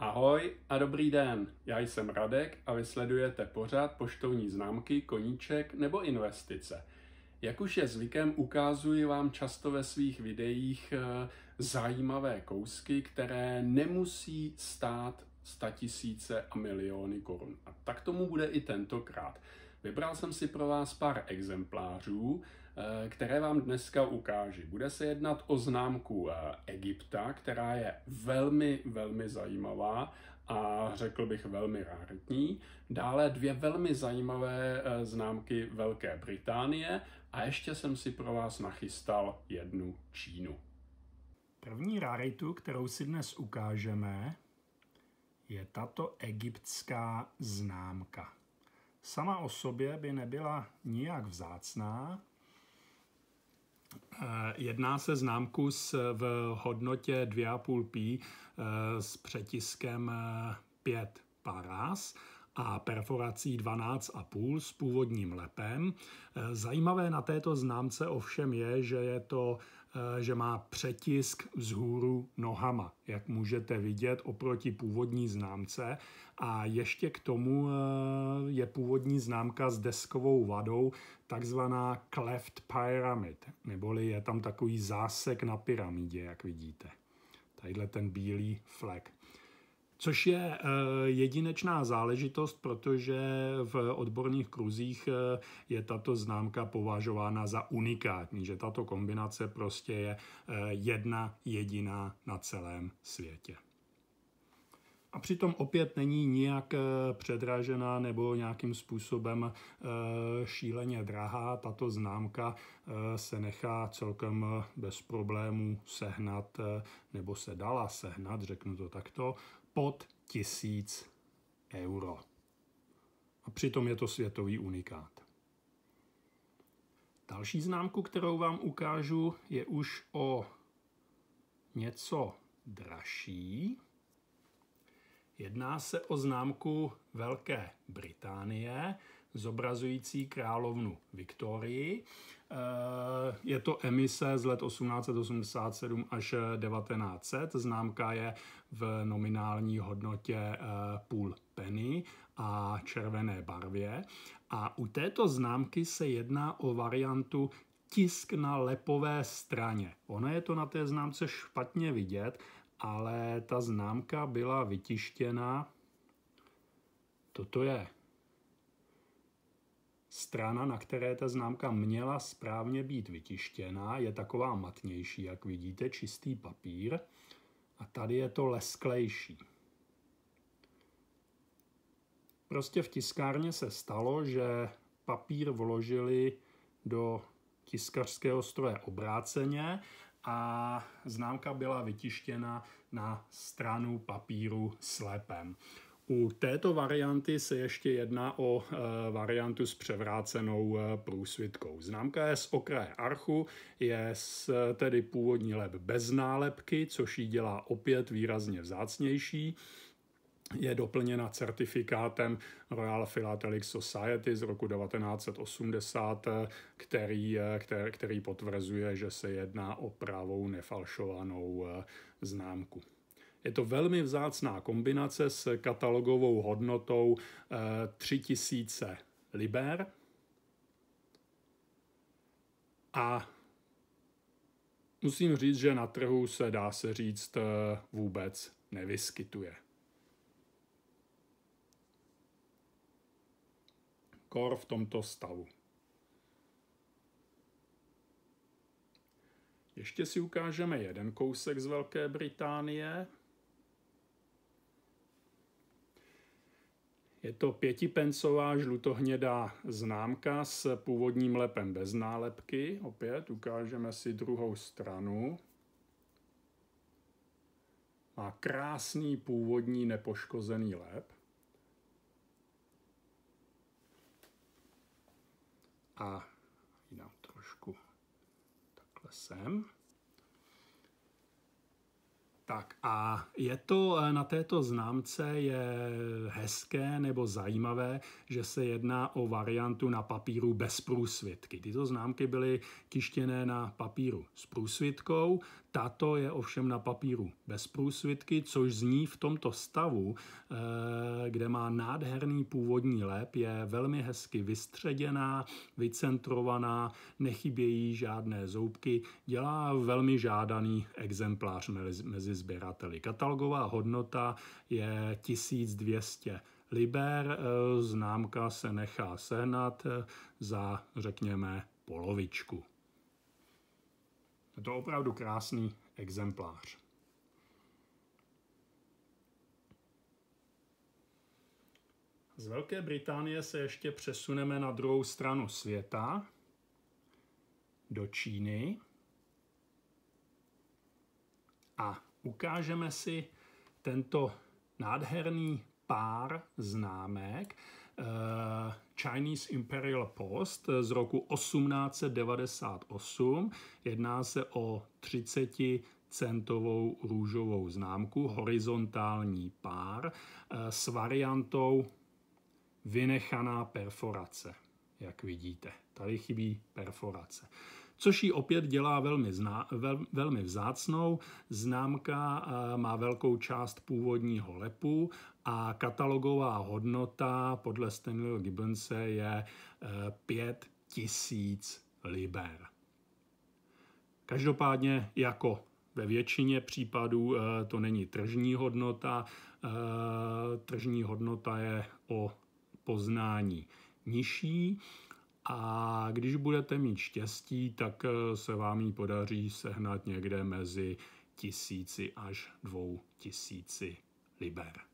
Ahoj a dobrý den, já jsem Radek a vy sledujete pořád poštovní známky, koníček nebo investice. Jak už je zvykem, ukazuji vám často ve svých videích eh, zajímavé kousky, které nemusí stát tisíce a miliony korun. A tak tomu bude i tentokrát. Vybral jsem si pro vás pár exemplářů Eh, které vám dneska ukážu. Bude se jednat o známku eh, Egypta, která je velmi, velmi zajímavá a řekl bych velmi raritní. Dále dvě velmi zajímavé eh, známky Velké Británie a ještě jsem si pro vás nachystal jednu Čínu. První raritu, kterou si dnes ukážeme, je tato egyptská známka. Sama o sobě by nebyla nijak vzácná, Eh, jedná se známku s, v hodnotě 2,5 p eh, s přetiskem 5 eh, parás a perforací 12,5 s původním lepem. Eh, zajímavé na této známce ovšem je, že je to eh, že má přetisk vzhůru nohama, jak můžete vidět oproti původní známce. A ještě k tomu eh, je původní známka s deskovou vadou, takzvaná cleft pyramid, neboli je tam takový zásek na pyramidě, jak vidíte. Tadyhle ten bílý flek. Což je eh, jedinečná záležitost, protože v odborných kruzích eh, je tato známka považována za unikátní, že tato kombinace prostě je eh, jedna jediná na celém světě a přitom opět není nijak eh, předražená nebo nějakým způsobem eh, šíleně drahá. Tato známka eh, se nechá celkem bez problémů sehnat, nebo se dala sehnat, řeknu to takto, pod tisíc euro. A přitom je to světový unikát. Další známku, kterou vám ukážu, je už o něco dražší. Jedná se o známku Velké Británie, zobrazující královnu Viktorii. Eh, je to emise z let 1887 až 1900. Známka je v nominální hodnotě eh, půl penny a červené barvě. A u této známky se jedná o variantu tisk na lepové straně. Ono je to na té známce špatně vidět, ale ta známka byla vytištěna. Toto je strana, na které ta známka měla správně být vytištěna, je taková matnější, jak vidíte, čistý papír. A tady je to lesklejší. Prostě v tiskárně se stalo, že papír vložili do tiskařského stroje obráceně a známka byla vytištěna na stranu papíru s lepem. U této varianty se ještě jedná o e, variantu s převrácenou e, průsvitkou. Známka je z okraje archu, je z, e, tedy původní lep bez nálepky, což ji dělá opět výrazně vzácnější je doplněna certifikátem Royal Philatelic Society z roku 1980, který, který, který potvrzuje, že se jedná o pravou nefalšovanou eh, známku. Je to velmi vzácná kombinace s katalogovou hodnotou 3000 eh, liber a musím říct, že na trhu se dá se říct eh, vůbec nevyskytuje. kor v tomto stavu. Ještě si ukážeme jeden kousek z Velké Británie. Je to pětipencová žlutohnědá známka s původním lepem bez nálepky. Opět ukážeme si druhou stranu. Má krásný původní nepoškozený lep. a ji dám trošku takhle sem. Tak a je to eh, na této známce je hezké nebo zajímavé, že se jedná o variantu na papíru bez průsvitky. Tyto známky byly tištěné na papíru s průsvitkou, tato je ovšem na papíru bez průsvitky, což zní v tomto stavu, eh, kde má nádherný původní lep, je velmi hezky vystředěná, vycentrovaná, nechybějí žádné zoubky, dělá velmi žádaný exemplář mezi sběrateli. Katalogová hodnota je 1200 liber, eh, známka se nechá sehnat eh, za, řekněme, polovičku. Je to opravdu krásný exemplář. Z Velké Británie se ještě přesuneme na druhou stranu světa, do Číny a ukážeme si tento nádherný pár známek. Eh, Chinese Imperial Post eh, z roku 1898. Jedná se o 30 centovou růžovou známku, horizontální pár eh, s variantou vynechaná perforace, jak vidíte. Tady chybí perforace což ji opět dělá velmi, zná, vel, velmi vzácnou. Známka má velkou část původního lepu a katalogová hodnota podle Stanleyho Gibbonse je 5 eh, tisíc liber. Každopádně jako ve většině případů eh, to není tržní hodnota. Eh, tržní hodnota je o poznání nižší. A když budete mít štěstí, tak se vám ji podaří sehnat někde mezi tisíci až dvou tisíci liber.